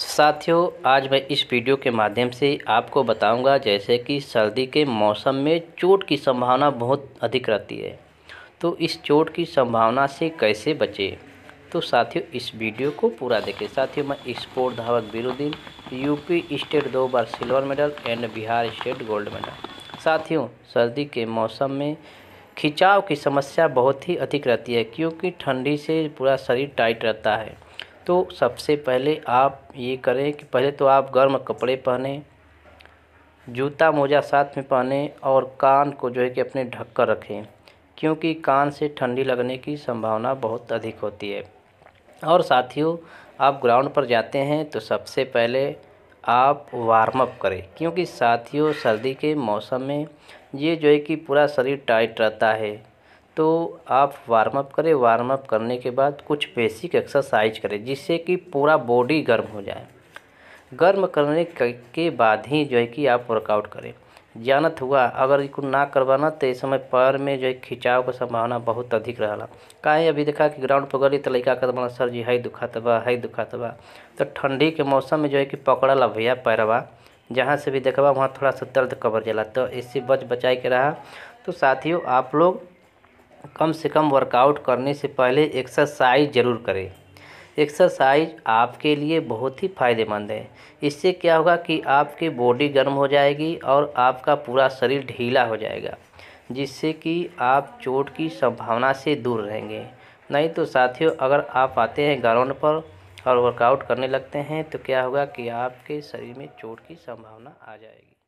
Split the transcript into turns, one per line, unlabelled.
साथियों आज मैं इस वीडियो के माध्यम से आपको बताऊंगा जैसे कि सर्दी के मौसम में चोट की संभावना बहुत अधिक रहती है तो इस चोट की संभावना से कैसे बचें तो साथियों इस वीडियो को पूरा देखें साथियों मैं स्पोर्ट धावक बिरुद्दीन यूपी स्टेट दो बार silver medal and Bihar state gold medal साथियों सर्दी के मौसम में खिंचाव की समस्या बहुत ही अधिक रहती है क्योंकि ठंडी से पूरा शरीर टाइट रहता है तो सबसे पहले आप ये करें कि पहले तो आप गर्म कपड़े पहने जूता मोजा साथ में पहने और कान को जो है कि अपने ढक कर रखें क्योंकि कान से ठंडी लगने की संभावना बहुत अधिक होती है और साथियों आप ग्राउंड पर जाते हैं तो सबसे पहले आप वार्म अप करें क्योंकि साथियों सर्दी के मौसम में ये जो है कि पूरा शरीर टाइट रहता है तो आप वार्म अप करें वार्म अप करने के बाद कुछ बेसिक एक्सरसाइज करें जिससे कि पूरा बॉडी गर्म हो जाए गर्म करने के बाद ही जो है कि आप वर्कआउट करें जानत हुआ अगर इसको ना करवाना तो इस समय पैर में जो है खिंचाव का संभावना बहुत अधिक रहला काहे अभी देखा कि ग्राउंड पर गली तो लड़का का हमारा सर जी है दुखात बा है दुखात बा तो ठंडी के मौसम में जो है कि पकड़ा ला भैया पैरवा जहाँ से भी देखबा वहाँ थोड़ा सा दर्द कवर जला तो इससे बच बचाए के रहा तो साथियों आप लोग कम से कम वर्कआउट करने से पहले एक्सरसाइज ज़रूर करें एक्सरसाइज आपके लिए बहुत ही फ़ायदेमंद है इससे क्या होगा कि आपकी बॉडी गर्म हो जाएगी और आपका पूरा शरीर ढीला हो जाएगा जिससे कि आप चोट की संभावना से दूर रहेंगे नहीं तो साथियों अगर आप आते हैं ग्राउंड पर और वर्कआउट करने लगते हैं तो क्या होगा कि आपके शरीर में चोट की संभावना आ जाएगी